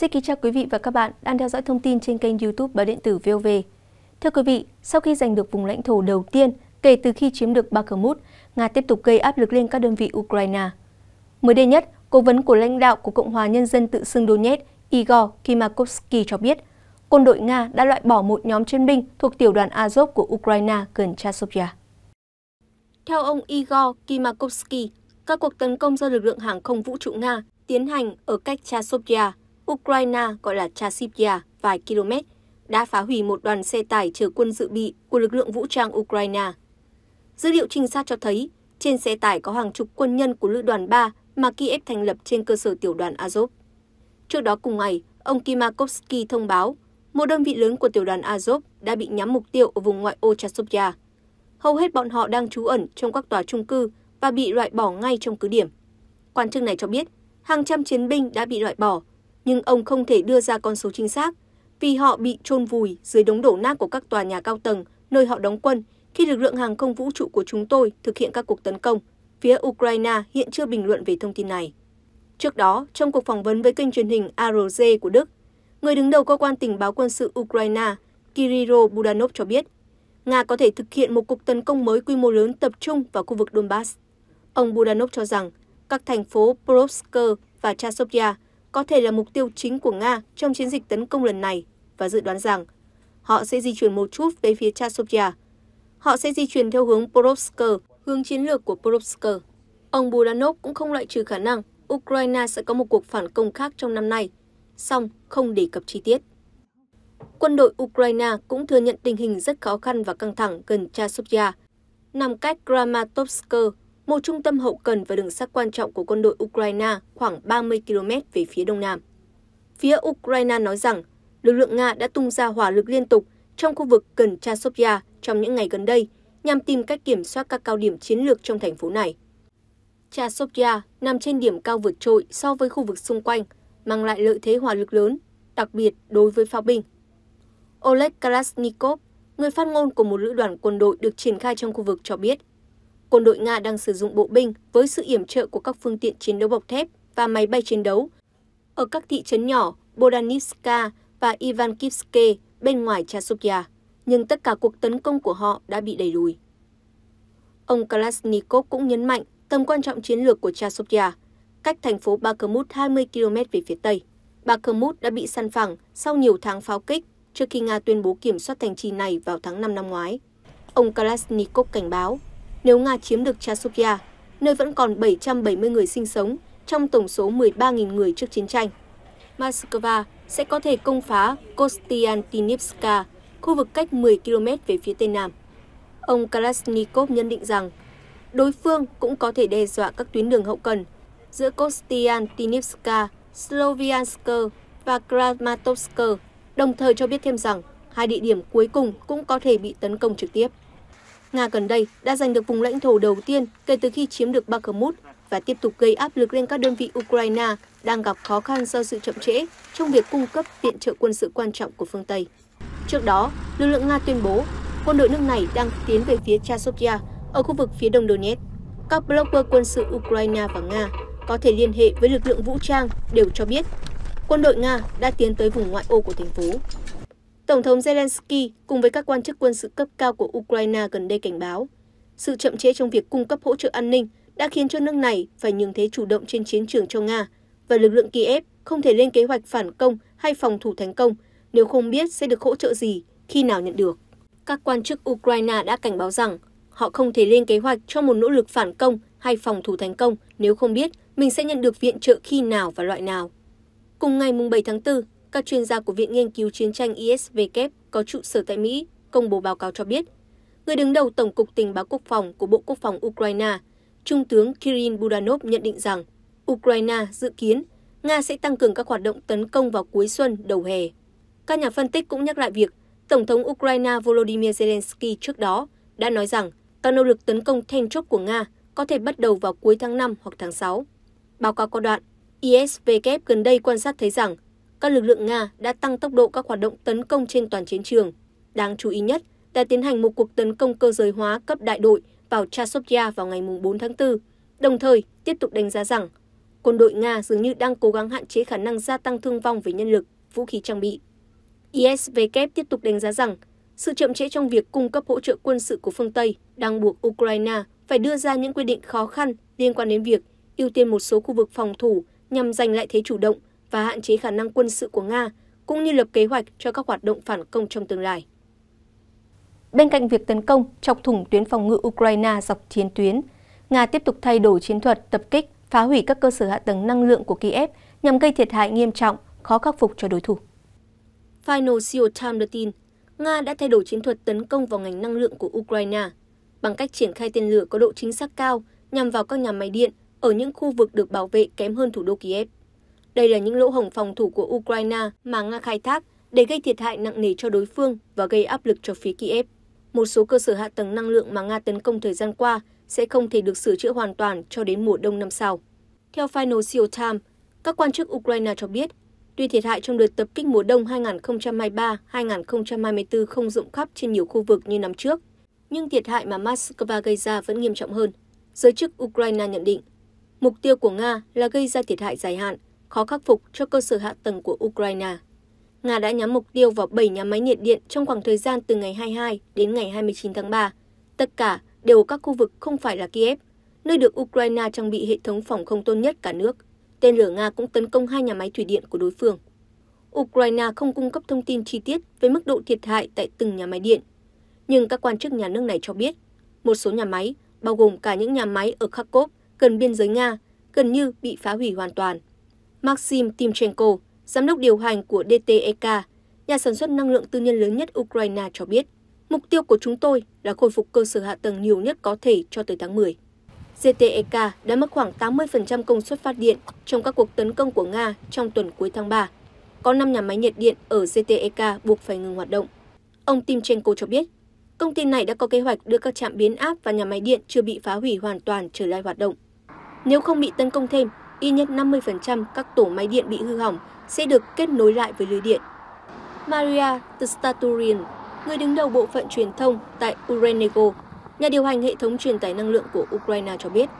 Xin kính chào quý vị và các bạn đang theo dõi thông tin trên kênh YouTube Báo điện tử VOV. Thưa quý vị, sau khi giành được vùng lãnh thổ đầu tiên kể từ khi chiếm được Bakhmut, Nga tiếp tục gây áp lực lên các đơn vị Ukraine. Mới đây nhất, cố vấn của lãnh đạo của Cộng hòa Nhân dân tự xưng Donetsk Igor Kimakovsky cho biết, quân đội Nga đã loại bỏ một nhóm chiến binh thuộc tiểu đoàn Azov của Ukraine gần Chasovia. Theo ông Igor Kimakovsky, các cuộc tấn công do lực lượng hàng không vũ trụ Nga tiến hành ở cách Chasovia Ukraine gọi là Chasivya, vài km, đã phá hủy một đoàn xe tải chở quân dự bị của lực lượng vũ trang Ukraine. Dữ liệu trinh sát cho thấy, trên xe tải có hàng chục quân nhân của lữ đoàn 3 mà Kiev thành lập trên cơ sở tiểu đoàn Azov. Trước đó cùng ngày, ông Kimakovsky thông báo một đơn vị lớn của tiểu đoàn Azov đã bị nhắm mục tiêu ở vùng ngoại ô Chasovya. Hầu hết bọn họ đang trú ẩn trong các tòa trung cư và bị loại bỏ ngay trong cứ điểm. Quan chức này cho biết, hàng trăm chiến binh đã bị loại bỏ nhưng ông không thể đưa ra con số chính xác vì họ bị trôn vùi dưới đống đổ nát của các tòa nhà cao tầng nơi họ đóng quân khi lực lượng hàng không vũ trụ của chúng tôi thực hiện các cuộc tấn công. Phía Ukraine hiện chưa bình luận về thông tin này. Trước đó, trong cuộc phỏng vấn với kênh truyền hình ARD của Đức, người đứng đầu cơ quan tình báo quân sự Ukraine Kirill Budanov cho biết, Nga có thể thực hiện một cuộc tấn công mới quy mô lớn tập trung vào khu vực Donbass. Ông Budanov cho rằng, các thành phố Provsk và Chasovia có thể là mục tiêu chính của Nga trong chiến dịch tấn công lần này và dự đoán rằng họ sẽ di chuyển một chút về phía Chasovia. Họ sẽ di chuyển theo hướng Porovsk, hướng chiến lược của Porovsk. Ông Budanov cũng không loại trừ khả năng Ukraine sẽ có một cuộc phản công khác trong năm nay, song không đề cập chi tiết. Quân đội Ukraine cũng thừa nhận tình hình rất khó khăn và căng thẳng gần Chasovia, nằm cách Kramatorsk một trung tâm hậu cần và đường sắt quan trọng của quân đội Ukraine khoảng 30 km về phía đông nam. Phía Ukraine nói rằng lực lượng Nga đã tung ra hỏa lực liên tục trong khu vực gần Chasovia trong những ngày gần đây nhằm tìm cách kiểm soát các cao điểm chiến lược trong thành phố này. Chasovia nằm trên điểm cao vượt trội so với khu vực xung quanh, mang lại lợi thế hỏa lực lớn, đặc biệt đối với pháo binh. Oleg Kalashnikov, người phát ngôn của một lữ đoàn quân đội được triển khai trong khu vực cho biết, quân đội nga đang sử dụng bộ binh với sự yểm trợ của các phương tiện chiến đấu bọc thép và máy bay chiến đấu ở các thị trấn nhỏ bodanivska và ivankivske bên ngoài chasovia nhưng tất cả cuộc tấn công của họ đã bị đẩy lùi ông kalashnikov cũng nhấn mạnh tầm quan trọng chiến lược của chasovia cách thành phố bakhmut 20 km về phía tây bakhmut đã bị săn phẳng sau nhiều tháng pháo kích trước khi nga tuyên bố kiểm soát thành trì này vào tháng 5 năm ngoái ông kalashnikov cảnh báo nếu Nga chiếm được Chasovia, nơi vẫn còn 770 người sinh sống trong tổng số 13.000 người trước chiến tranh. Moscow sẽ có thể công phá Kostiantynivska, khu vực cách 10 km về phía Tây Nam. Ông Kalashnikov nhận định rằng, đối phương cũng có thể đe dọa các tuyến đường hậu cần giữa Kostiantynivska, Sloviansk và Kramatorsk, đồng thời cho biết thêm rằng hai địa điểm cuối cùng cũng có thể bị tấn công trực tiếp. Nga gần đây đã giành được vùng lãnh thổ đầu tiên kể từ khi chiếm được Bakhmut và tiếp tục gây áp lực lên các đơn vị Ukraine đang gặp khó khăn do sự chậm trễ trong việc cung cấp viện trợ quân sự quan trọng của phương Tây. Trước đó, lực lượng Nga tuyên bố quân đội nước này đang tiến về phía Chasovia ở khu vực phía đông Donetsk. Các blogger quân sự Ukraine và Nga có thể liên hệ với lực lượng vũ trang đều cho biết quân đội Nga đã tiến tới vùng ngoại ô của thành phố. Tổng thống Zelensky cùng với các quan chức quân sự cấp cao của Ukraine gần đây cảnh báo, sự chậm trễ trong việc cung cấp hỗ trợ an ninh đã khiến cho nước này phải nhường thế chủ động trên chiến trường cho Nga và lực lượng Kiev không thể lên kế hoạch phản công hay phòng thủ thành công nếu không biết sẽ được hỗ trợ gì, khi nào nhận được. Các quan chức Ukraine đã cảnh báo rằng họ không thể lên kế hoạch cho một nỗ lực phản công hay phòng thủ thành công nếu không biết mình sẽ nhận được viện trợ khi nào và loại nào. Cùng ngày 7 tháng 4, các chuyên gia của Viện Nghiên cứu Chiến tranh ISW có trụ sở tại Mỹ công bố báo cáo cho biết, người đứng đầu Tổng cục Tình báo Quốc phòng của Bộ Quốc phòng Ukraine, Trung tướng Kirill Budanov nhận định rằng Ukraine dự kiến Nga sẽ tăng cường các hoạt động tấn công vào cuối xuân, đầu hè. Các nhà phân tích cũng nhắc lại việc Tổng thống Ukraine Volodymyr Zelensky trước đó đã nói rằng các nỗ lực tấn công then chốt của Nga có thể bắt đầu vào cuối tháng 5 hoặc tháng 6. Báo cáo có đoạn, ISW gần đây quan sát thấy rằng các lực lượng Nga đã tăng tốc độ các hoạt động tấn công trên toàn chiến trường. Đáng chú ý nhất là tiến hành một cuộc tấn công cơ giới hóa cấp đại đội vào Chasovia vào ngày 4 tháng 4, đồng thời tiếp tục đánh giá rằng quân đội Nga dường như đang cố gắng hạn chế khả năng gia tăng thương vong về nhân lực, vũ khí trang bị. ISW tiếp tục đánh giá rằng sự chậm trễ trong việc cung cấp hỗ trợ quân sự của phương Tây đang buộc Ukraine phải đưa ra những quy định khó khăn liên quan đến việc ưu tiên một số khu vực phòng thủ nhằm giành lại thế chủ động và hạn chế khả năng quân sự của Nga, cũng như lập kế hoạch cho các hoạt động phản công trong tương lai. Bên cạnh việc tấn công chọc thủng tuyến phòng ngự Ukraine dọc chiến tuyến, Nga tiếp tục thay đổi chiến thuật tập kích, phá hủy các cơ sở hạ tầng năng lượng của Kiev nhằm gây thiệt hại nghiêm trọng, khó khắc phục cho đối thủ. Final Seal đưa tin, Nga đã thay đổi chiến thuật tấn công vào ngành năng lượng của Ukraine bằng cách triển khai tên lửa có độ chính xác cao nhằm vào các nhà máy điện ở những khu vực được bảo vệ kém hơn thủ đô Kiev. Đây là những lỗ hổng phòng thủ của Ukraine mà Nga khai thác để gây thiệt hại nặng nề cho đối phương và gây áp lực cho phía Kiev. Một số cơ sở hạ tầng năng lượng mà Nga tấn công thời gian qua sẽ không thể được sửa chữa hoàn toàn cho đến mùa đông năm sau. Theo Financial Times, các quan chức Ukraine cho biết, tuy thiệt hại trong đợt tập kích mùa đông 2023-2024 không rộng khắp trên nhiều khu vực như năm trước, nhưng thiệt hại mà Moscow gây ra vẫn nghiêm trọng hơn. Giới chức Ukraine nhận định, mục tiêu của Nga là gây ra thiệt hại dài hạn, khó khắc phục cho cơ sở hạ tầng của Ukraine. Nga đã nhắm mục tiêu vào 7 nhà máy nhiệt điện trong khoảng thời gian từ ngày 22 đến ngày 29 tháng 3. Tất cả đều ở các khu vực không phải là Kiev, nơi được Ukraine trang bị hệ thống phòng không tốt nhất cả nước. Tên lửa Nga cũng tấn công hai nhà máy thủy điện của đối phương. Ukraine không cung cấp thông tin chi tiết về mức độ thiệt hại tại từng nhà máy điện. Nhưng các quan chức nhà nước này cho biết, một số nhà máy, bao gồm cả những nhà máy ở Kharkov gần biên giới Nga, gần như bị phá hủy hoàn toàn. Maxim Timchenko, giám đốc điều hành của DTEK, nhà sản xuất năng lượng tư nhân lớn nhất Ukraine cho biết, mục tiêu của chúng tôi là khôi phục cơ sở hạ tầng nhiều nhất có thể cho tới tháng 10. DTEK đã mất khoảng 80% công suất phát điện trong các cuộc tấn công của Nga trong tuần cuối tháng 3. Có 5 nhà máy nhiệt điện ở DTEK buộc phải ngừng hoạt động. Ông Timchenko cho biết, công ty này đã có kế hoạch đưa các trạm biến áp và nhà máy điện chưa bị phá hủy hoàn toàn trở lại hoạt động. Nếu không bị tấn công thêm, ít nhất 50% các tổ máy điện bị hư hỏng sẽ được kết nối lại với lưới điện. Maria Tstaturian, người đứng đầu bộ phận truyền thông tại Urenego, nhà điều hành hệ thống truyền tải năng lượng của Ukraine cho biết,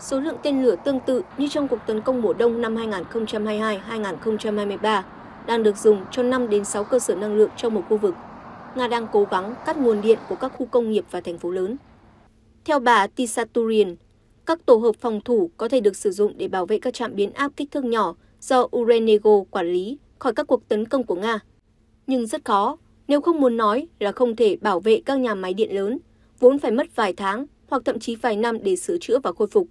số lượng tên lửa tương tự như trong cuộc tấn công mùa đông năm 2022-2023 đang được dùng cho 5 đến 6 cơ sở năng lượng trong một khu vực. Nga đang cố gắng cắt nguồn điện của các khu công nghiệp và thành phố lớn. Theo bà Tisaturian, các tổ hợp phòng thủ có thể được sử dụng để bảo vệ các trạm biến áp kích thước nhỏ do Urenego quản lý khỏi các cuộc tấn công của Nga. Nhưng rất khó, nếu không muốn nói là không thể bảo vệ các nhà máy điện lớn, vốn phải mất vài tháng hoặc thậm chí vài năm để sửa chữa và khôi phục.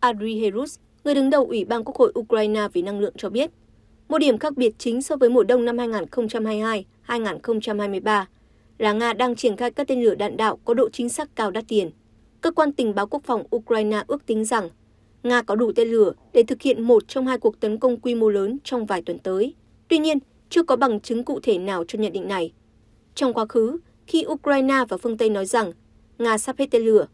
Adri Herus, người đứng đầu Ủy ban Quốc hội Ukraine về năng lượng cho biết, một điểm khác biệt chính so với mùa đông năm 2022-2023 là Nga đang triển khai các tên lửa đạn đạo có độ chính xác cao đắt tiền cơ quan tình báo quốc phòng Ukraine ước tính rằng Nga có đủ tên lửa để thực hiện một trong hai cuộc tấn công quy mô lớn trong vài tuần tới. Tuy nhiên, chưa có bằng chứng cụ thể nào cho nhận định này. Trong quá khứ, khi Ukraine và phương Tây nói rằng Nga sắp hết tên lửa,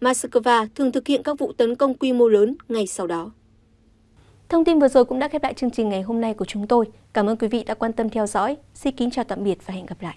Moscow thường thực hiện các vụ tấn công quy mô lớn ngay sau đó. Thông tin vừa rồi cũng đã khép lại chương trình ngày hôm nay của chúng tôi. Cảm ơn quý vị đã quan tâm theo dõi. Xin kính chào tạm biệt và hẹn gặp lại.